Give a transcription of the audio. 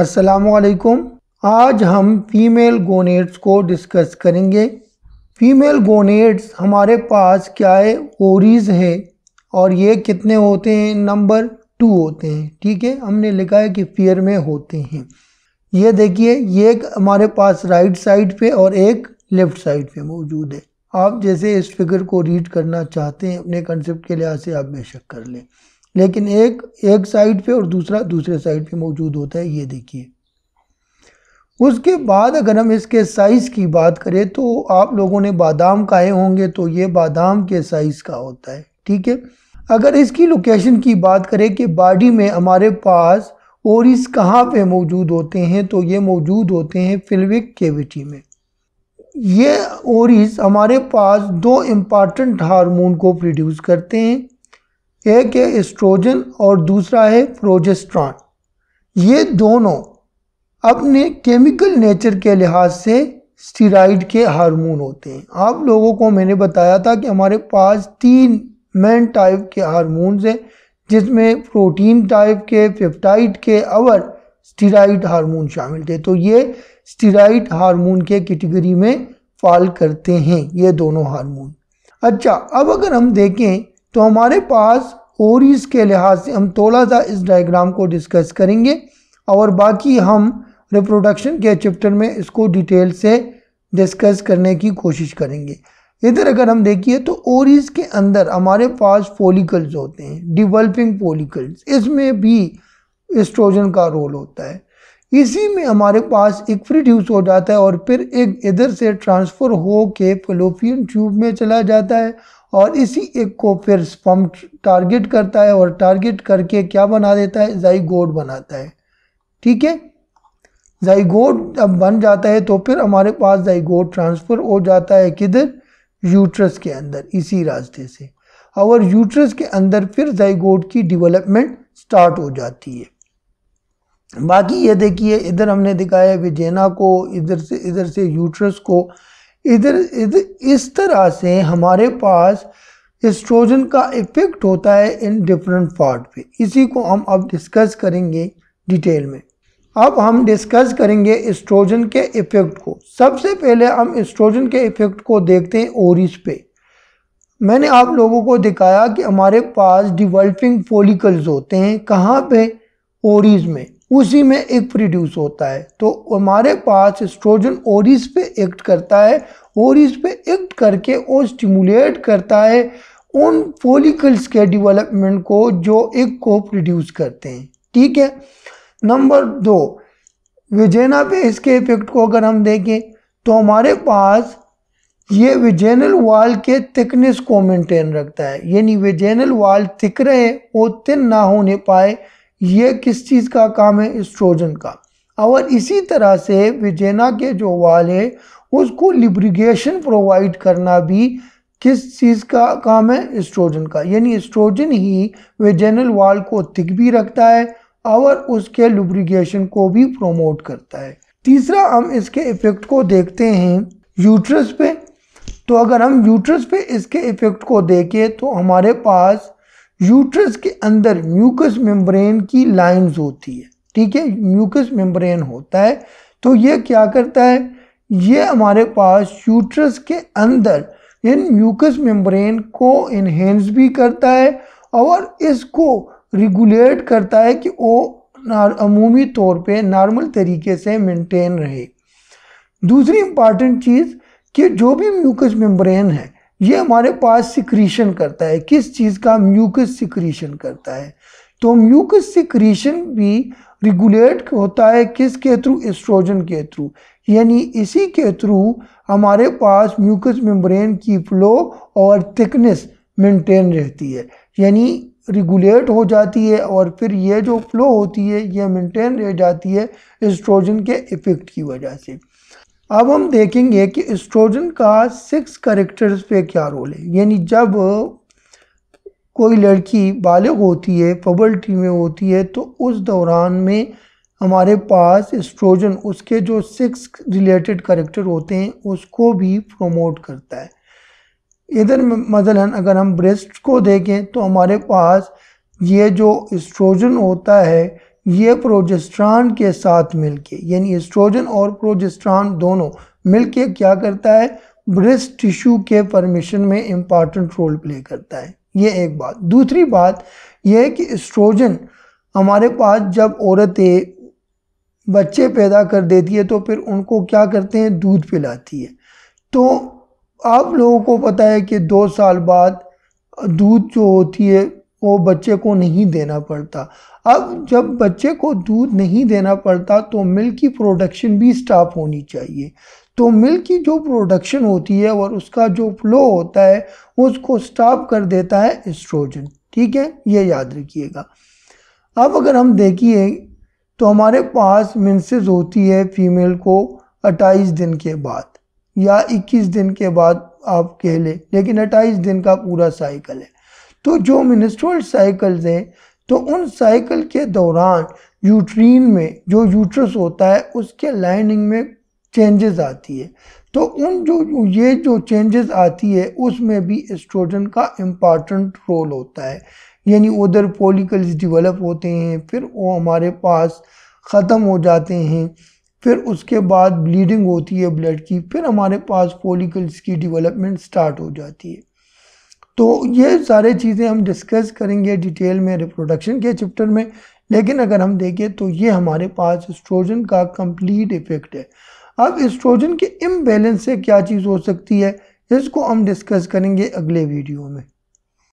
असलकुम आज हम फीमेल गोनेट्स को डिस्कस करेंगे फीमेल गोनेट्स हमारे पास क्या है ओरीज है और ये कितने होते हैं नंबर टू होते हैं ठीक है हमने लिखा है कि फेयर में होते हैं ये देखिए ये एक हमारे पास राइट साइड पे और एक लेफ़्ट साइड पे मौजूद है आप जैसे इस फिगर को रीड करना चाहते हैं अपने कंसेप्ट के लिहाज से आप बेशक कर लें लेकिन एक एक साइड पे और दूसरा दूसरे साइड पे मौजूद होता है ये देखिए उसके बाद अगर हम इसके साइज़ की बात करें तो आप लोगों ने बादाम खाए होंगे तो ये बादाम के साइज़ का होता है ठीक है अगर इसकी लोकेशन की बात करें कि बॉडी में हमारे पास और इस कहाँ पे मौजूद होते हैं तो ये मौजूद होते हैं फिल्विक केविटी में ये ओरिस हमारे पास दो इम्पॉर्टेंट हार्मोन को प्रोड्यूस करते हैं एक है एस्ट्रोजन और दूसरा है प्रोजेस्ट्रॉन ये दोनों अपने केमिकल नेचर के लिहाज से स्टीराइड के हार्मोन होते हैं आप लोगों को मैंने बताया था कि हमारे पास तीन मेन टाइप के हारमोनस हैं जिसमें प्रोटीन टाइप के पेप्टाइड के और स्टीराइड हार्मोन शामिल थे तो ये स्टीराइड हार्मोन के कैटेगरी में फॉल करते हैं ये दोनों हार्मोन अच्छा अब अगर हम देखें तो हमारे पास ओरिज के लिहाज से हम थोड़ा सा इस डायग्राम को डिस्कस करेंगे और बाकी हम रिप्रोडक्शन के चैप्टर में इसको डिटेल से डिस्कस करने की कोशिश करेंगे इधर अगर हम देखिए तो ओरिज के अंदर हमारे पास फोलिकल्स होते हैं डिवेलपिंग फोलिकल्स इसमें भी एस्ट्रोजन का रोल होता है इसी में हमारे पास एक प्रोड्यूस हो जाता है और फिर एक इधर से ट्रांसफ़र हो के फलोपियन ट्यूब में चला जाता है और इसी एक को फिर स्पम टारगेट करता है और टारगेट करके क्या बना देता है जाइगोड बनाता है ठीक है जाइगोड अब बन जाता है तो फिर हमारे पास जाइगोड ट्रांसफ़र हो जाता है किधर यूट्रस के अंदर इसी रास्ते से और यूट्रस के अंदर फिर जाइगोड की डिवेलपमेंट स्टार्ट हो जाती है बाकी ये देखिए इधर हमने दिखाया विजेना को इधर से इधर से यूट्रस को इधर इधर इस तरह से हमारे पास एस्ट्रोजन का इफेक्ट होता है इन डिफरेंट पार्ट पे इसी को हम अब डिस्कस करेंगे डिटेल में अब हम डिस्कस करेंगे एस्ट्रोजन के इफेक्ट को सबसे पहले हम एस्ट्रोजन के इफेक्ट को देखते हैं ओरिस पे मैंने आप लोगों को दिखाया कि हमारे पास डिवेल्पिंग फोलिकल्स होते हैं कहाँ पे ओरीज में उसी में एक प्रोड्यूस होता है तो हमारे पास स्ट्रोजन ओरिस पे एक्ट करता है ओरिस पे एक्ट करके और स्टिमुलेट करता है उन फोलिकल्स के डेवलपमेंट को जो एक को प्रोड्यूस करते हैं ठीक है नंबर दो विजेना पे इसके इफेक्ट को अगर हम देखें तो हमारे पास ये विजेनल वाल के थिकनेस को मेंटेन रखता है यानी विजेनल वाल थिक रहे और थिन ना होने पाए ये किस चीज़ का काम है इस्ट्रोजन का और इसी तरह से विजेना के जो वाल है उसको लिब्रिगेशन प्रोवाइड करना भी किस चीज़ का काम है इस्ट्रोजन का यानी इस्ट्रोजन ही विजेनल वाल को थिक भी रखता है और उसके लुब्रिगेशन को भी प्रोमोट करता है तीसरा हम इसके इफ़ेक्ट को देखते हैं यूट्रस पे तो अगर हम यूट्रस पे इसके इफ़ेक्ट को देखें तो हमारे पास यूट्रस के अंदर म्यूकस मेम्ब्रेन की लाइंस होती है ठीक है म्यूकस मेम्ब्रेन होता है तो ये क्या करता है ये हमारे पास यूट्रस के अंदर इन म्यूकस मेम्ब्रेन को इन्हेंस भी करता है और इसको रेगुलेट करता है कि वो अमूमी तौर पे नॉर्मल तरीके से मेंटेन रहे दूसरी इम्पॉर्टेंट चीज़ कि जो भी म्यूकस मेम्ब्रेन है ये हमारे पास सिक्रीशन करता है किस चीज़ का म्यूकस सिक्रीशन करता है तो म्यूकस सिक्रीशन भी रेगुलेट होता है किस के थ्रू एस्ट्रोजन के थ्रू यानी इसी के थ्रू हमारे पास म्यूकस मेम्ब्रेन की फ्लो और थिकनेस मेंटेन रहती है यानी रेगुलेट हो जाती है और फिर ये जो फ्लो होती है ये मेंटेन रह जाती है एस्ट्रोजन के इफ़ेक्ट की वजह से अब हम देखेंगे कि एस्ट्रोजन का सिक्स करेक्टर्स पे क्या रोल है यानी जब कोई लड़की बालग होती है पबल्टी में होती है तो उस दौरान में हमारे पास एस्ट्रोजन उसके जो सिक्स रिलेटेड करेक्टर होते हैं उसको भी प्रमोट करता है इधर मदलन अगर हम ब्रेस्ट को देखें तो हमारे पास ये जो एस्ट्रोजन होता है ये प्रोजेस्ट्रान के साथ मिलके यानी एस्ट्रोजन और प्रोजेस्ट्रान दोनों मिलके क्या करता है ब्रेस्ट टिश्यू के परमिशन में इम्पॉर्टेंट रोल प्ले करता है ये एक बात दूसरी बात यह है कि एस्ट्रोजन हमारे पास जब औरतें बच्चे पैदा कर देती है तो फिर उनको क्या करते हैं दूध पिलाती है तो आप लोगों को पता है कि दो साल बाद दूध जो होती है वो बच्चे को नहीं देना पड़ता अब जब बच्चे को दूध नहीं देना पड़ता तो मिल्क की प्रोडक्शन भी स्टॉप होनी चाहिए तो मिल्क की जो प्रोडक्शन होती है और उसका जो फ्लो होता है उसको स्टॉप कर देता है एस्ट्रोजन ठीक है ये याद रखिएगा अब अगर हम देखिए तो हमारे पास मिनसेज होती है फीमेल को 28 दिन के बाद या 21 दिन के बाद आप कह लें लेकिन 28 दिन का पूरा साइकिल है तो जो मिनिस्ट्रल साइकिल्स हैं तो उन साइकिल के दौरान यूट्रीन में जो यूट्रस होता है उसके लाइनिंग में चेंजेस आती है तो उन जो ये जो चेंजेस आती है उसमें भी एस्ट्रोजन का इम्पॉर्टेंट रोल होता है यानी उधर पोलिकल्स डिवेलप होते हैं फिर वो हमारे पास ख़त्म हो जाते हैं फिर उसके बाद ब्लीडिंग होती है ब्लड की फिर हमारे पास पोलिकल्स की डिवेलपमेंट स्टार्ट हो जाती है तो ये सारे चीज़ें हम डिस्कस करेंगे डिटेल में रिप्रोडक्शन के चैप्टर में लेकिन अगर हम देखें तो ये हमारे पास स्ट्रोजन का कंप्लीट इफेक्ट है अब स्ट्रोजन के इम्बेलेंस से क्या चीज़ हो सकती है इसको हम डिस्कस करेंगे अगले वीडियो में